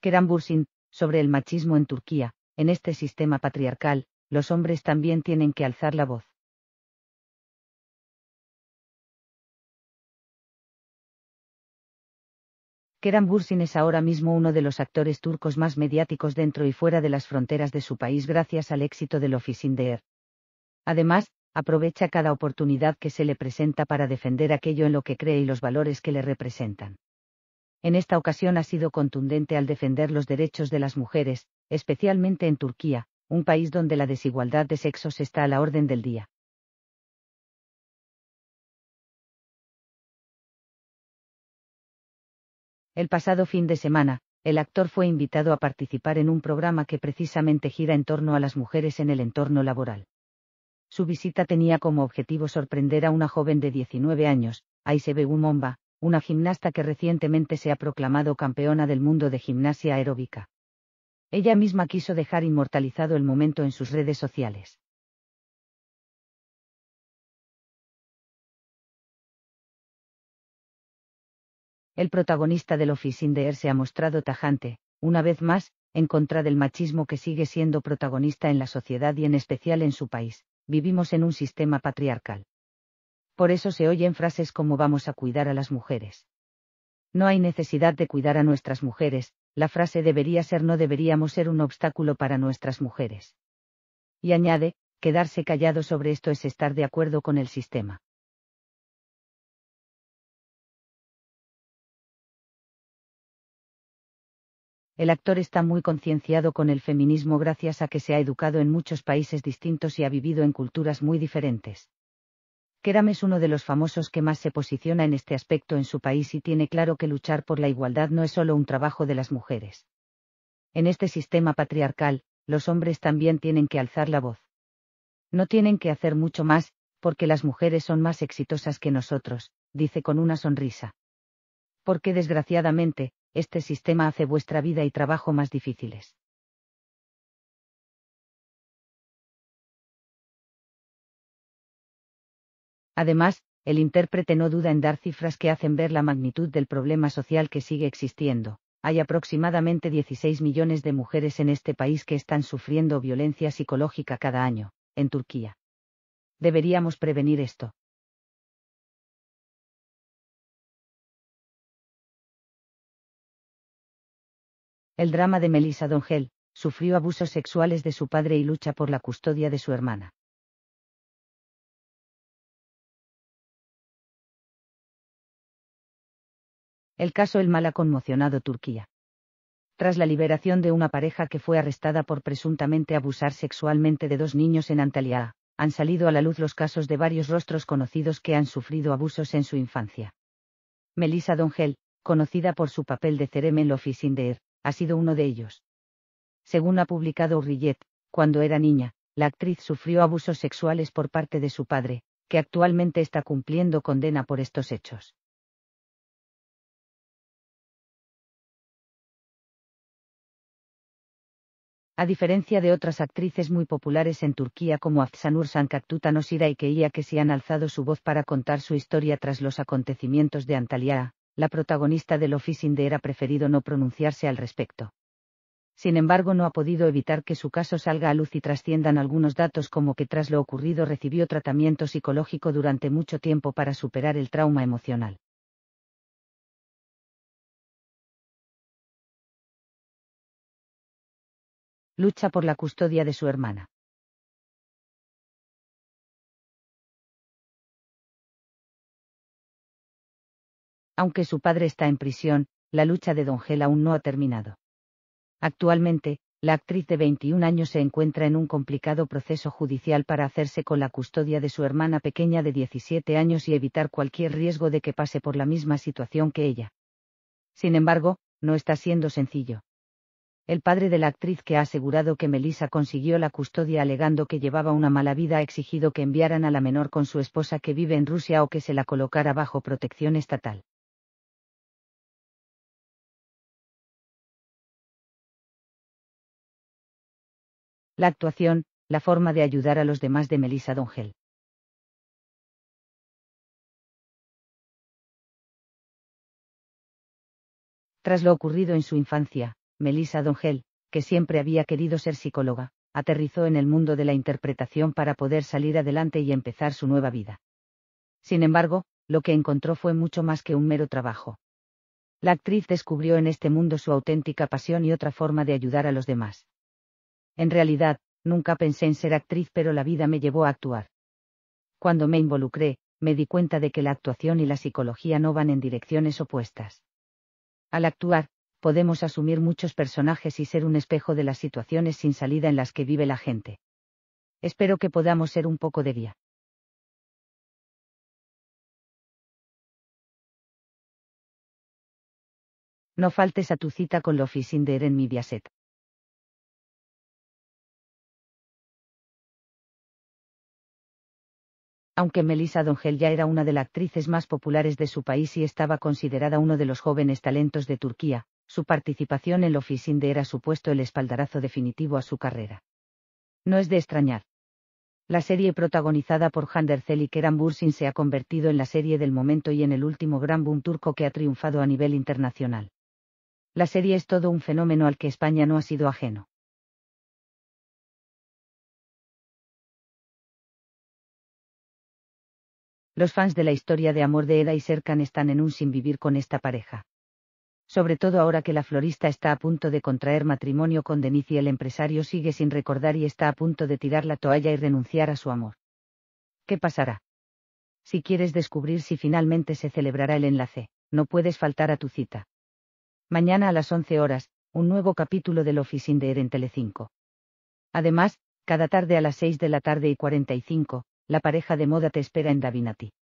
Keran Bursin, sobre el machismo en Turquía, en este sistema patriarcal, los hombres también tienen que alzar la voz. Keran Bursin es ahora mismo uno de los actores turcos más mediáticos dentro y fuera de las fronteras de su país gracias al éxito del de ER. Además, aprovecha cada oportunidad que se le presenta para defender aquello en lo que cree y los valores que le representan en esta ocasión ha sido contundente al defender los derechos de las mujeres, especialmente en Turquía, un país donde la desigualdad de sexos está a la orden del día. El pasado fin de semana, el actor fue invitado a participar en un programa que precisamente gira en torno a las mujeres en el entorno laboral. Su visita tenía como objetivo sorprender a una joven de 19 años, Ayse Umomba, una gimnasta que recientemente se ha proclamado campeona del mundo de gimnasia aeróbica. Ella misma quiso dejar inmortalizado el momento en sus redes sociales. El protagonista del Office de se ha mostrado tajante, una vez más, en contra del machismo que sigue siendo protagonista en la sociedad y en especial en su país. Vivimos en un sistema patriarcal. Por eso se oyen frases como vamos a cuidar a las mujeres. No hay necesidad de cuidar a nuestras mujeres, la frase debería ser no deberíamos ser un obstáculo para nuestras mujeres. Y añade, quedarse callado sobre esto es estar de acuerdo con el sistema. El actor está muy concienciado con el feminismo gracias a que se ha educado en muchos países distintos y ha vivido en culturas muy diferentes. Keram es uno de los famosos que más se posiciona en este aspecto en su país y tiene claro que luchar por la igualdad no es solo un trabajo de las mujeres. En este sistema patriarcal, los hombres también tienen que alzar la voz. No tienen que hacer mucho más, porque las mujeres son más exitosas que nosotros, dice con una sonrisa. Porque desgraciadamente, este sistema hace vuestra vida y trabajo más difíciles. Además, el intérprete no duda en dar cifras que hacen ver la magnitud del problema social que sigue existiendo. Hay aproximadamente 16 millones de mujeres en este país que están sufriendo violencia psicológica cada año, en Turquía. Deberíamos prevenir esto. El drama de Melissa Dongel, sufrió abusos sexuales de su padre y lucha por la custodia de su hermana. El caso El Mal ha conmocionado Turquía. Tras la liberación de una pareja que fue arrestada por presuntamente abusar sexualmente de dos niños en Antalya, han salido a la luz los casos de varios rostros conocidos que han sufrido abusos en su infancia. Melissa Dongel, conocida por su papel de Cerem en Lo Air, er, ha sido uno de ellos. Según ha publicado Urrillet, cuando era niña, la actriz sufrió abusos sexuales por parte de su padre, que actualmente está cumpliendo condena por estos hechos. a diferencia de otras actrices muy populares en Turquía como Afsanur Sankaktuta Nosira y Keia que se han alzado su voz para contar su historia tras los acontecimientos de Antalya, la protagonista del de era preferido no pronunciarse al respecto. Sin embargo, no ha podido evitar que su caso salga a luz y trasciendan algunos datos como que tras lo ocurrido recibió tratamiento psicológico durante mucho tiempo para superar el trauma emocional. lucha por la custodia de su hermana. Aunque su padre está en prisión, la lucha de Don Gel aún no ha terminado. Actualmente, la actriz de 21 años se encuentra en un complicado proceso judicial para hacerse con la custodia de su hermana pequeña de 17 años y evitar cualquier riesgo de que pase por la misma situación que ella. Sin embargo, no está siendo sencillo el padre de la actriz que ha asegurado que Melissa consiguió la custodia alegando que llevaba una mala vida ha exigido que enviaran a la menor con su esposa que vive en Rusia o que se la colocara bajo protección estatal. La actuación, la forma de ayudar a los demás de Melissa Dongel. Tras lo ocurrido en su infancia, Melissa Dongel, que siempre había querido ser psicóloga, aterrizó en el mundo de la interpretación para poder salir adelante y empezar su nueva vida. Sin embargo, lo que encontró fue mucho más que un mero trabajo. La actriz descubrió en este mundo su auténtica pasión y otra forma de ayudar a los demás. En realidad, nunca pensé en ser actriz, pero la vida me llevó a actuar. Cuando me involucré, me di cuenta de que la actuación y la psicología no van en direcciones opuestas. Al actuar, podemos asumir muchos personajes y ser un espejo de las situaciones sin salida en las que vive la gente. Espero que podamos ser un poco de guía. No faltes a tu cita con de en Mediaset. aunque Melissa Dongel ya era una de las actrices más populares de su país y estaba considerada uno de los jóvenes talentos de Turquía, su participación en de era supuesto el espaldarazo definitivo a su carrera. No es de extrañar. La serie protagonizada por Hander y Keran Bursin se ha convertido en la serie del momento y en el último gran boom turco que ha triunfado a nivel internacional. La serie es todo un fenómeno al que España no ha sido ajeno. Los fans de la historia de amor de Eda y Serkan están en un sin vivir con esta pareja sobre todo ahora que la florista está a punto de contraer matrimonio con Denise y el empresario sigue sin recordar y está a punto de tirar la toalla y renunciar a su amor. ¿Qué pasará? Si quieres descubrir si finalmente se celebrará el enlace, no puedes faltar a tu cita. Mañana a las 11 horas, un nuevo capítulo del in de Eren en Telecinco. Además, cada tarde a las 6 de la tarde y 45, la pareja de moda te espera en Davinati.